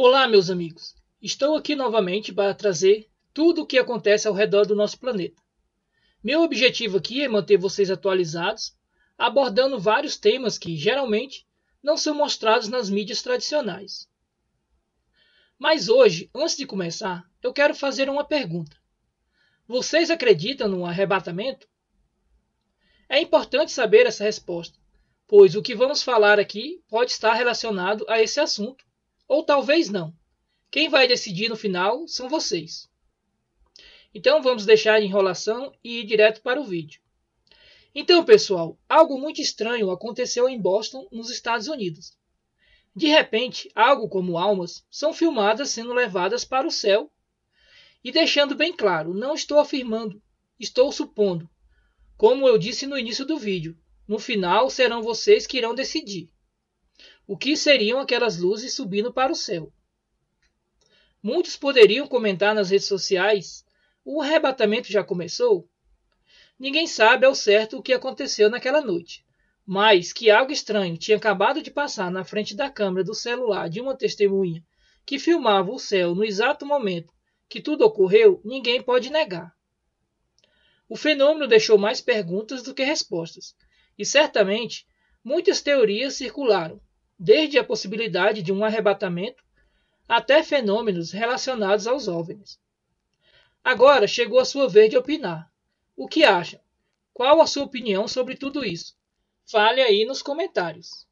Olá, meus amigos. Estou aqui novamente para trazer tudo o que acontece ao redor do nosso planeta. Meu objetivo aqui é manter vocês atualizados, abordando vários temas que geralmente não são mostrados nas mídias tradicionais. Mas hoje, antes de começar, eu quero fazer uma pergunta. Vocês acreditam no arrebatamento? É importante saber essa resposta, pois o que vamos falar aqui pode estar relacionado a esse assunto ou talvez não. Quem vai decidir no final são vocês. Então vamos deixar a enrolação e ir direto para o vídeo. Então, pessoal, algo muito estranho aconteceu em Boston, nos Estados Unidos. De repente, algo como almas são filmadas sendo levadas para o céu. E deixando bem claro, não estou afirmando, estou supondo. Como eu disse no início do vídeo, no final serão vocês que irão decidir o que seriam aquelas luzes subindo para o céu. Muitos poderiam comentar nas redes sociais: o arrebatamento já começou? Ninguém sabe ao certo o que aconteceu naquela noite, mas que algo estranho tinha acabado de passar na frente da câmera do celular de uma testemunha que filmava o céu no exato momento que tudo ocorreu, ninguém pode negar. O fenômeno deixou mais perguntas do que respostas, e certamente muitas teorias circularam, desde a possibilidade de um arrebatamento até fenômenos relacionados aos OVNIs. Agora chegou a sua vez de opinar. O que acha? Qual a sua opinião sobre tudo isso? Fale aí nos comentários.